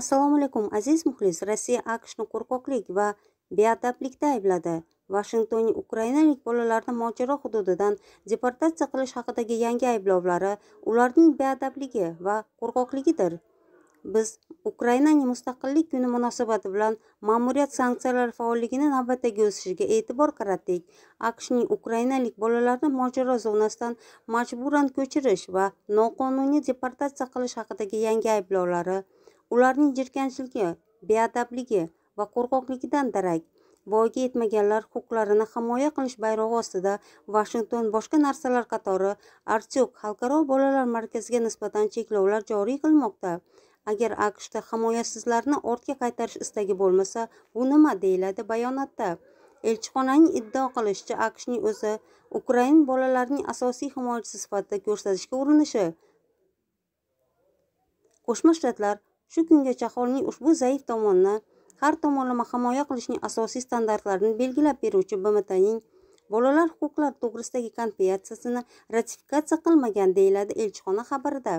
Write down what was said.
assalomu alaykum aziz muxlis rossiya aqshni qo'rqoqlik va beadablikda aybladi vashington ukrainalik bolalarni mojaro hududidan deportatsiya qilish haqidagi yangi ayblovlari ularning beadabligi va qo'rqoqligidir biz ukrainaning mustaqillik kuni munosabati bilan ma'muriyat sanksiyalar faolligini navbatdagi o'sishiga e'tibor qaratdik aqshning ukrainalik bolalarni mojaro zonasidan majburan ko'chirish va noqonuniy deportatsiya qilish haqidagi yangi ayblovlari ularning jirkanchligi beadabligi va qo'rqoqligidan darak voyaga yetmaganlar huquqlarini himoya qilish bayrog'i ostida vashington boshqa narsalar qatori artyuk xalqaro bolalar markaziga nisbatan cheklovlar joriy qilmoqda agar aqshda himoyasizlarni ortga qaytarish istagi bo'lmasa bu nima deyiladi bayonotda elchixonaning iddao qilishicha aqshning o'zi ukrain bolalarining asosiy himoyachisi sifatida ko'rsatishga urinishi qo'shma shtatlar shu kungacha aholining ushbu zaif tomonini har tomonlama himoya qilishning asosiy standartlarini belgilab beruvchi bmtning bolalar huquqlari to'g'risidagi konvensiyasini ratifikatsiya qilmagan deyiladi elchixona xabarida